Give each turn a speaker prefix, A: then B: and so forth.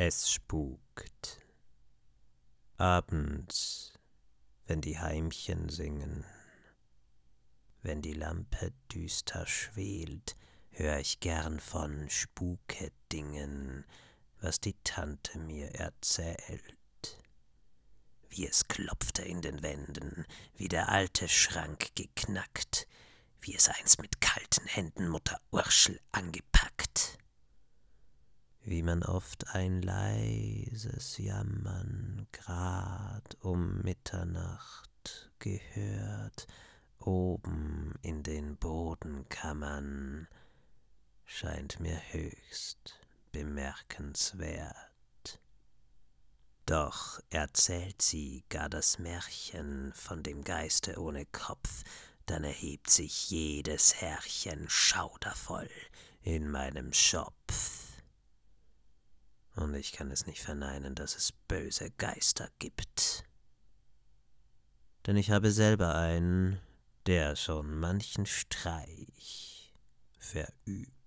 A: Es spukt. Abends, wenn die Heimchen singen, wenn die Lampe düster schwelt, hör ich gern von Spukedingen, was die Tante mir erzählt. Wie es klopfte in den Wänden, wie der alte Schrank geknackt, wie es einst mit kalten Händen Mutter Urschel angepackt wie man oft ein leises Jammern grad um Mitternacht gehört, oben in den Bodenkammern, scheint mir höchst bemerkenswert. Doch erzählt sie gar das Märchen von dem Geiste ohne Kopf, dann erhebt sich jedes Herrchen schaudervoll in meinem Schopf. Und ich kann es nicht verneinen, dass es böse Geister gibt. Denn ich habe selber einen, der schon manchen Streich verübt.